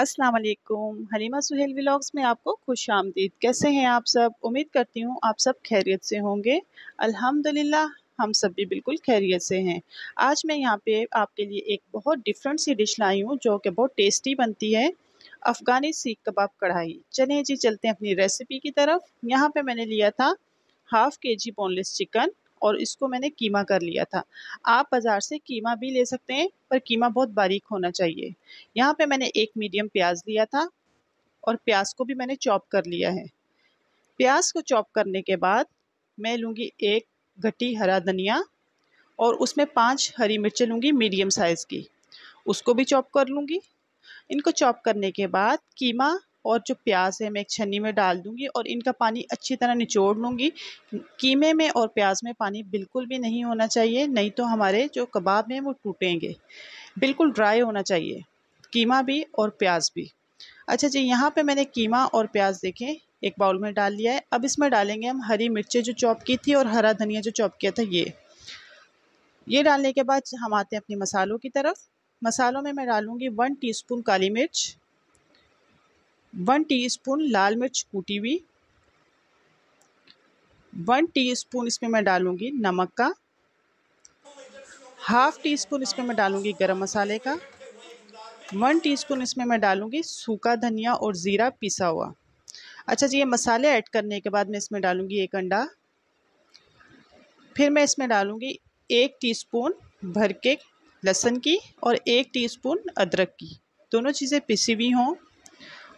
अस्सलाम वालेकुम हलीमा सुहेल व्लॉग्स में आपको खुश आमदीद कैसे हैं आप सब उम्मीद करती हूँ आप सब खैरियत से होंगे अल्हम्दुलिल्लाह हम सब भी बिल्कुल खैरियत से हैं आज मैं यहाँ पे आपके लिए एक बहुत डिफरेंट सी डिश लाई हूँ जो कि बहुत टेस्टी बनती है अफ़गानी सीख कबाब कढ़ाई चलिए जी चलते हैं अपनी रेसिपी की तरफ यहाँ पर मैंने लिया था हाफ़ के जी बोनलेस चिकन और इसको मैंने कीमा कर लिया था आप बाज़ार से कीमा भी ले सकते हैं पर कीमा बहुत बारीक होना चाहिए यहाँ पे मैंने एक मीडियम प्याज लिया था और प्याज को भी मैंने चॉप कर लिया है प्याज को चॉप करने के बाद मैं लूँगी एक घटी हरा धनिया और उसमें पाँच हरी मिर्चें लूँगी मीडियम साइज़ की उसको भी चॉप कर लूँगी इनको चॉप करने के बाद कीमा और जो प्याज है मैं एक छन्नी में डाल दूँगी और इनका पानी अच्छी तरह निचोड़ लूँगी कीमे में और प्याज में पानी बिल्कुल भी नहीं होना चाहिए नहीं तो हमारे जो कबाब हैं वो टूटेंगे बिल्कुल ड्राई होना चाहिए कीमा भी और प्याज भी अच्छा जी यहाँ पे मैंने कीमा और प्याज देखें एक बाउल में डाल लिया है अब इसमें डालेंगे हम हरी मिर्चें जो चॉप की थी और हरा धनिया जो चॉप किया था ये ये डालने के बाद हम आते हैं अपने मसालों की तरफ मसालों में मैं डालूँगी वन टीस्पून काली मिर्च वन टीस्पून लाल मिर्च कूटी हुई वन टीस्पून इसमें मैं डालूंगी नमक का हाफ टी स्पून इसमें मैं डालूंगी गरम मसाले का वन टीस्पून इसमें मैं डालूंगी सूखा धनिया और ज़ीरा पिसा हुआ अच्छा जी ये मसाले ऐड करने के बाद मैं इसमें डालूंगी एक अंडा फिर मैं इसमें डालूंगी एक टीस्पून भर के लहसुन की और एक टीस्पून अदरक की दोनों चीज़ें पिसी हुई हों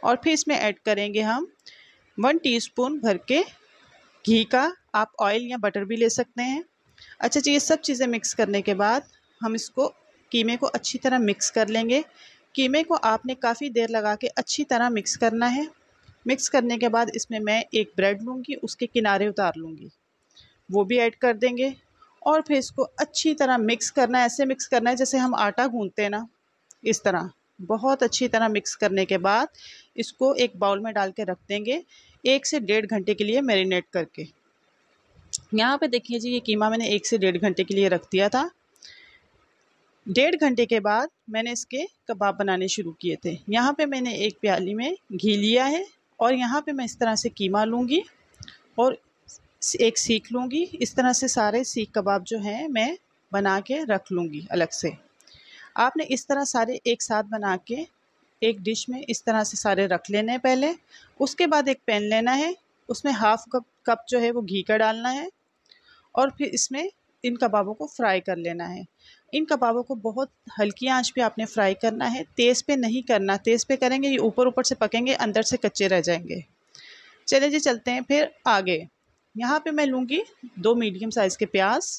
और फिर इसमें ऐड करेंगे हम वन टीस्पून भर के घी का आप ऑयल या बटर भी ले सकते हैं अच्छा जी ये सब चीज़ें मिक्स करने के बाद हम इसको कीमे को अच्छी तरह मिक्स कर लेंगे कीमे को आपने काफ़ी देर लगा के अच्छी तरह मिक्स करना है मिक्स करने के बाद इसमें मैं एक ब्रेड लूँगी उसके किनारे उतार लूँगी वो भी ऐड कर देंगे और फिर इसको अच्छी तरह मिक्स करना है ऐसे मिक्स करना है जैसे हम आटा गूँधते हैं ना इस तरह बहुत अच्छी तरह मिक्स करने के बाद इसको एक बाउल में डाल के रख देंगे एक से डेढ़ घंटे के लिए मैरिनेट करके यहाँ पे देखिए जी ये कीमा मैंने एक से डेढ़ घंटे के लिए रख दिया था डेढ़ घंटे के बाद मैंने इसके कबाब बनाने शुरू किए थे यहाँ पे मैंने एक प्याली में घी लिया है और यहाँ पे मैं इस तरह से कीमा लूँगी और एक सीख लूँगी इस तरह से सारे सीख कबाब जो हैं मैं बना के रख लूँगी अलग से आपने इस तरह सारे एक साथ बना के एक डिश में इस तरह से सारे रख लेने हैं पहले उसके बाद एक पैन लेना है उसमें हाफ़ कप कप जो है वो घी का डालना है और फिर इसमें इन कबाबों को फ्राई कर लेना है इन कबाबों को बहुत हल्की आंच पे आपने फ्राई करना है तेज़ पे नहीं करना तेज़ पे करेंगे ये ऊपर ऊपर से पकेंगे अंदर से कच्चे रह जाएंगे चले जी चलते हैं फिर आगे यहाँ पे मैं लूँगी दो मीडियम साइज़ के प्याज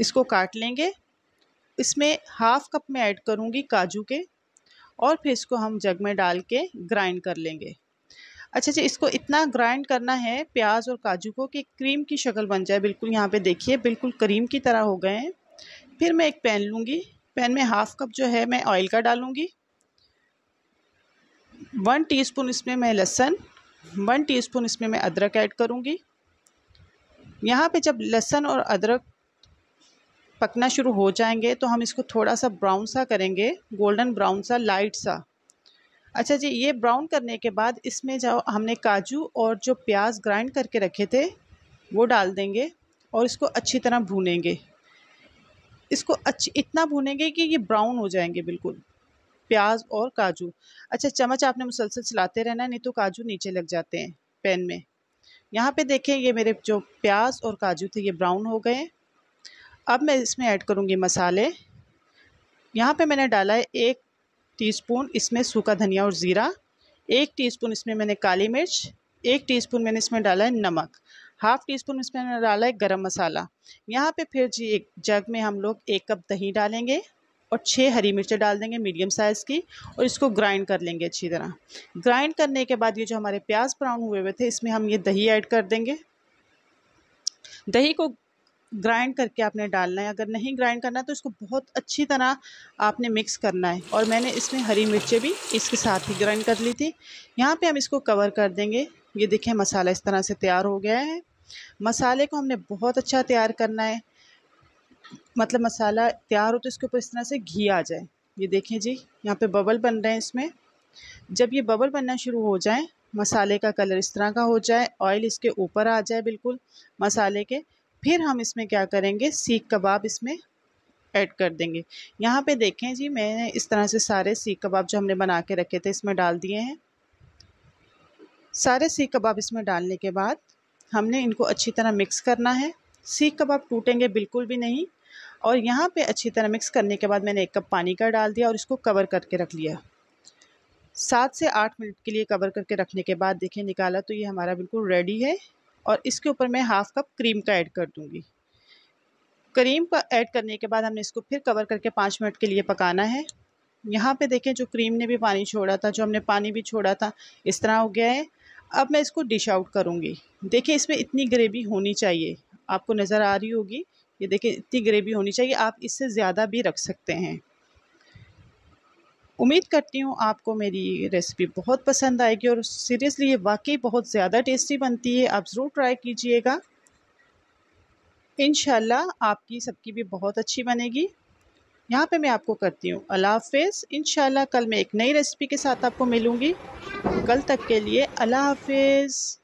इसको काट लेंगे इसमें हाफ कप में ऐड करूँगी काजू के और फिर इसको हम जग में डाल के ग्राइंड कर लेंगे अच्छा जी इसको इतना ग्राइंड करना है प्याज और काजू को कि क्रीम की शक्ल बन जाए बिल्कुल यहाँ पे देखिए बिल्कुल क्रीम की तरह हो गए हैं फिर मैं एक पैन लूँगी पैन में हाफ़ कप जो है मैं ऑयल का डालूँगी वन टीस्पून इसमें मैं लहसन वन टीस्पून इसमें मैं अदरक ऐड करूँगी यहाँ पे जब लहसन और अदरक पकना शुरू हो जाएंगे तो हम इसको थोड़ा सा ब्राउन सा करेंगे गोल्डन ब्राउन सा लाइट सा अच्छा जी ये ब्राउन करने के बाद इसमें जो हमने काजू और जो प्याज ग्राइंड करके रखे थे वो डाल देंगे और इसको अच्छी तरह भूनेंगे इसको अच्छी इतना भूनेंगे कि ये ब्राउन हो जाएंगे बिल्कुल प्याज और काजू अच्छा चम्मच आपने मुसलसल चलाते रहना नहीं तो काजू नीचे लग जाते हैं पैन में यहाँ पे देखें ये मेरे जो प्याज और काजू थे ये ब्राउन हो गए अब मैं इसमें ऐड करूँगी मसाले यहाँ पे मैंने डाला है एक टीस्पून इसमें सूखा धनिया और ज़ीरा एक टीस्पून इसमें मैंने काली मिर्च एक टीस्पून मैंने इसमें डाला है नमक हाफ़ टी स्पून इसमें मैंने डाला है गरम मसाला यहाँ पे फिर जी एक जग में हम लोग एक कप दही डालेंगे और छः हरी मिर्चें डाल देंगे मीडियम साइज़ की और इसको ग्राइंड कर लेंगे अच्छी तरह ग्राइंड करने के बाद ये जो हमारे प्याज ब्राउन हुए हुए थे इसमें हम ये दही ऐड कर देंगे दही को ग्राइंड करके आपने डालना है अगर नहीं ग्राइंड करना है तो इसको बहुत अच्छी तरह आपने मिक्स करना है और मैंने इसमें हरी मिर्चें भी इसके साथ ही ग्राइंड कर ली थी यहाँ पे हम इसको कवर कर देंगे ये देखें मसाला इस तरह से तैयार हो गया है मसाले को हमने बहुत अच्छा तैयार करना है मतलब मसाला तैयार हो तो इसके ऊपर इस तरह से घी आ जाए ये देखें जी यहाँ पर बबल बन रहे हैं इसमें जब ये बबल बनना शुरू हो जाए मसाले का कलर इस तरह का हो जाए ऑयल इसके ऊपर आ जाए बिल्कुल मसाले के फिर हम इसमें क्या करेंगे सीख कबाब इसमें ऐड कर देंगे यहाँ पे देखें जी मैंने इस तरह से सारे सीख कबाब जो हमने बना के रखे थे इसमें डाल दिए हैं सारे सीख कबाब इसमें डालने के बाद हमने इनको अच्छी तरह मिक्स करना है सीख कबाब टूटेंगे बिल्कुल भी नहीं और यहाँ पे अच्छी तरह मिक्स करने के बाद मैंने एक कप पानी का डाल दिया और इसको कवर करके रख लिया सात से आठ मिनट के लिए कवर करके रखने के बाद देखें निकाला तो ये हमारा बिल्कुल रेडी है और इसके ऊपर मैं हाफ़ कप क्रीम का ऐड कर दूँगी क्रीम का ऐड करने के बाद हमने इसको फिर कवर करके पाँच मिनट के लिए पकाना है यहाँ पे देखें जो क्रीम ने भी पानी छोड़ा था जो हमने पानी भी छोड़ा था इस तरह हो गया है अब मैं इसको डिश आउट करूँगी देखिए इसमें इतनी ग्रेवी होनी चाहिए आपको नज़र आ रही होगी ये देखिए इतनी ग्रेवी होनी चाहिए आप इससे ज़्यादा भी रख सकते हैं उम्मीद करती हूँ आपको मेरी रेसिपी बहुत पसंद आएगी और सीरियसली ये वाकई बहुत ज़्यादा टेस्टी बनती है आप ज़रूर ट्राई कीजिएगा इन आपकी सबकी भी बहुत अच्छी बनेगी यहाँ पे मैं आपको करती हूँ अल्लाह हाफिज़ इन कल मैं एक नई रेसिपी के साथ आपको मिलूँगी कल तक के लिए अल्लाह हाफिज़